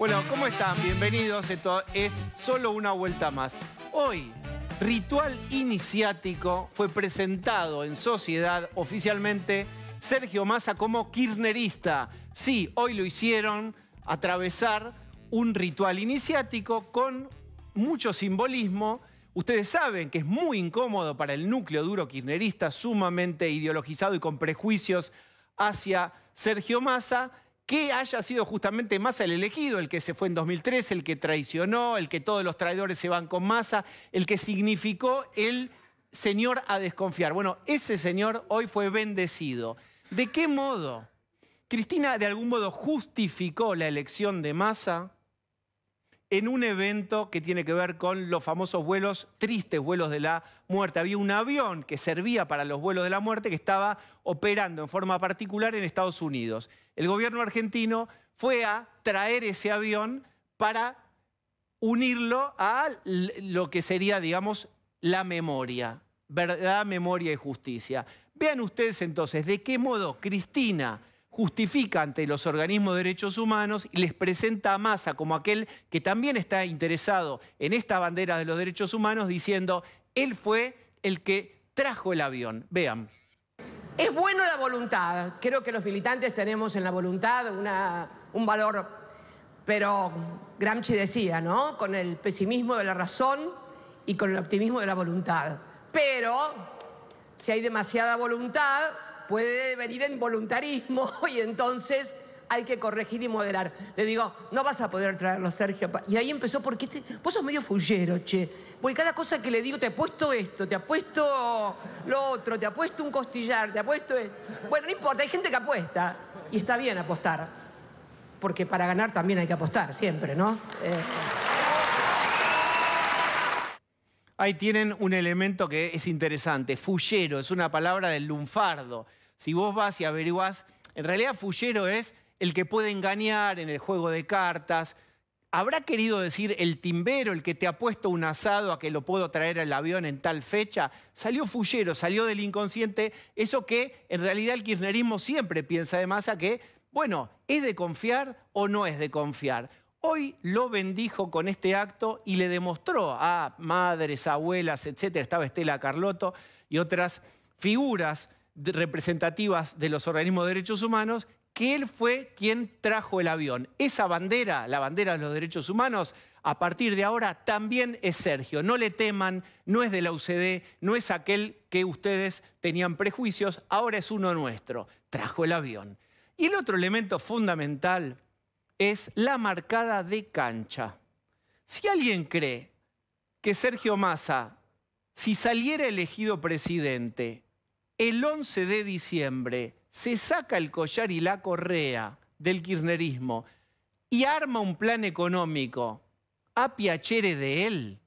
Bueno, ¿cómo están? Bienvenidos. Esto es solo una vuelta más. Hoy, Ritual Iniciático fue presentado en sociedad oficialmente Sergio Massa como kirnerista. Sí, hoy lo hicieron atravesar un ritual iniciático con mucho simbolismo. Ustedes saben que es muy incómodo para el núcleo duro kirnerista, sumamente ideologizado y con prejuicios hacia Sergio Massa que haya sido justamente Massa el elegido, el que se fue en 2003, el que traicionó, el que todos los traidores se van con Massa, el que significó el señor a desconfiar. Bueno, ese señor hoy fue bendecido. ¿De qué modo? Cristina de algún modo justificó la elección de Massa en un evento que tiene que ver con los famosos vuelos, tristes vuelos de la muerte. Había un avión que servía para los vuelos de la muerte que estaba operando en forma particular en Estados Unidos. El gobierno argentino fue a traer ese avión para unirlo a lo que sería, digamos, la memoria, verdad, memoria y justicia. Vean ustedes entonces de qué modo Cristina justifica ante los organismos de derechos humanos y les presenta a Massa como aquel que también está interesado en esta bandera de los derechos humanos, diciendo, él fue el que trajo el avión. Vean. Es bueno la voluntad, creo que los militantes tenemos en la voluntad una, un valor, pero Gramsci decía, ¿no? Con el pesimismo de la razón y con el optimismo de la voluntad. Pero si hay demasiada voluntad, puede venir en voluntarismo y entonces hay que corregir y moderar. Le digo, no vas a poder traerlo, Sergio. Y ahí empezó, porque vos sos medio fullero, che. Porque cada cosa que le digo, te apuesto esto, te puesto lo otro, te puesto un costillar, te apuesto esto. Bueno, no importa, hay gente que apuesta. Y está bien apostar. Porque para ganar también hay que apostar, siempre, ¿no? Eh, Ahí tienen un elemento que es interesante, fullero, es una palabra del lunfardo. Si vos vas y averiguás, en realidad fullero es el que puede engañar en el juego de cartas. ¿Habrá querido decir el timbero, el que te ha puesto un asado a que lo puedo traer al avión en tal fecha? Salió fullero, salió del inconsciente, eso que en realidad el kirchnerismo siempre piensa de masa que, bueno, ¿es de confiar o no es de confiar? Hoy lo bendijo con este acto y le demostró a madres, abuelas, etcétera, estaba Estela Carlotto y otras figuras representativas de los organismos de derechos humanos, que él fue quien trajo el avión. Esa bandera, la bandera de los derechos humanos, a partir de ahora también es Sergio. No le teman, no es de la UCD, no es aquel que ustedes tenían prejuicios, ahora es uno nuestro. Trajo el avión. Y el otro elemento fundamental es la marcada de cancha. Si alguien cree que Sergio Massa, si saliera elegido presidente, el 11 de diciembre se saca el collar y la correa del kirchnerismo y arma un plan económico a Piachere de él,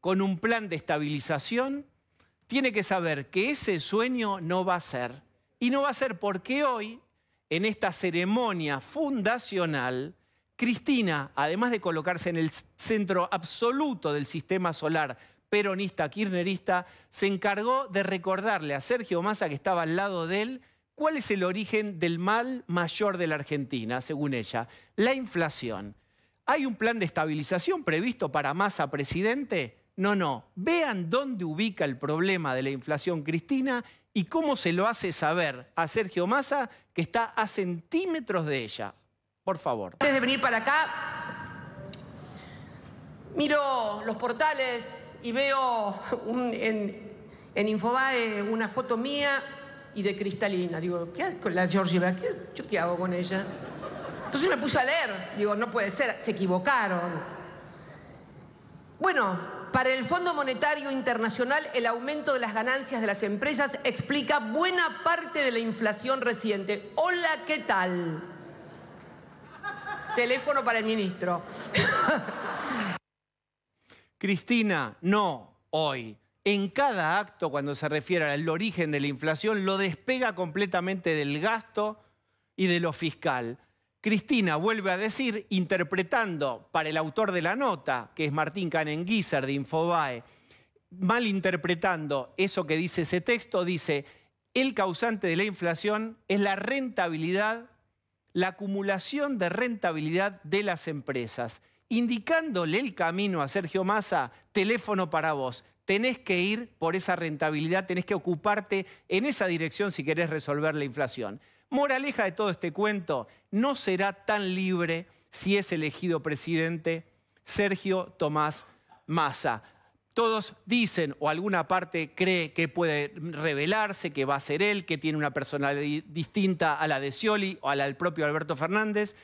con un plan de estabilización, tiene que saber que ese sueño no va a ser. Y no va a ser porque hoy en esta ceremonia fundacional, Cristina, además de colocarse en el centro absoluto del sistema solar peronista, kirchnerista, se encargó de recordarle a Sergio Massa, que estaba al lado de él, cuál es el origen del mal mayor de la Argentina, según ella, la inflación. ¿Hay un plan de estabilización previsto para Massa presidente? No, no, vean dónde ubica el problema de la inflación Cristina y cómo se lo hace saber a Sergio Massa, que está a centímetros de ella. Por favor. Antes de venir para acá, miro los portales y veo en, Infobae una foto mía y de Cristalina. Digo, ¿qué hago con la Georgie? ¿Qué, yo qué hago con ella? Entonces me puse a leer. Digo, no puede ser, se equivocaron. Bueno, para el Fondo Monetario Internacional, el aumento de las ganancias de las empresas explica buena parte de la inflación reciente. Hola, ¿qué tal? Teléfono para el ministro. Cristina, no, hoy. En cada acto, cuando se refiere al origen de la inflación, lo despega completamente del gasto y de lo fiscal. Cristina vuelve a decir, interpretando para el autor de la nota, que es Martín Canenguizar de Infobae, malinterpretando eso que dice ese texto, dice, el causante de la inflación es la rentabilidad, la acumulación de rentabilidad de las empresas, indicándole el camino a Sergio Massa, teléfono para vos. Tenés que ir por esa rentabilidad, tenés que ocuparte en esa dirección si querés resolver la inflación. Moraleja de todo este cuento, no será tan libre si es elegido presidente Sergio Tomás Massa. Todos dicen o alguna parte cree que puede revelarse, que va a ser él, que tiene una personalidad distinta a la de Scioli o a la del propio Alberto Fernández.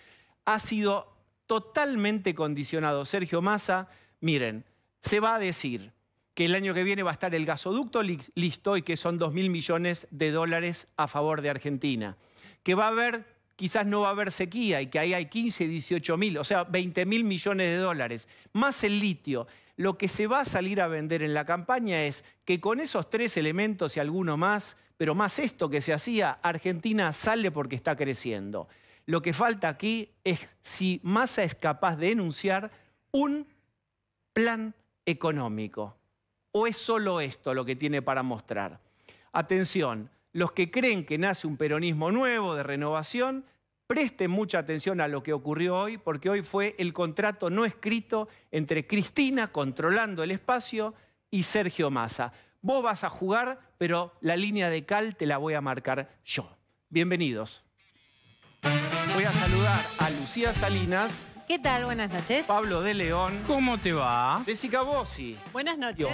Ha sido totalmente condicionado Sergio Massa. Miren, se va a decir que el año que viene va a estar el gasoducto listo y que son 2.000 mil millones de dólares a favor de Argentina que va a haber, quizás no va a haber sequía y que ahí hay 15, 18 mil, o sea, 20 mil millones de dólares, más el litio. Lo que se va a salir a vender en la campaña es que con esos tres elementos y alguno más, pero más esto que se hacía, Argentina sale porque está creciendo. Lo que falta aquí es si Massa es capaz de enunciar un plan económico. ¿O es solo esto lo que tiene para mostrar? Atención, los que creen que nace un peronismo nuevo de renovación, presten mucha atención a lo que ocurrió hoy, porque hoy fue el contrato no escrito entre Cristina controlando el espacio y Sergio Massa. Vos vas a jugar, pero la línea de cal te la voy a marcar yo. Bienvenidos. Voy a saludar a Lucía Salinas. ¿Qué tal? Buenas noches. Pablo de León. ¿Cómo te va? Jessica Bossi. Buenas noches.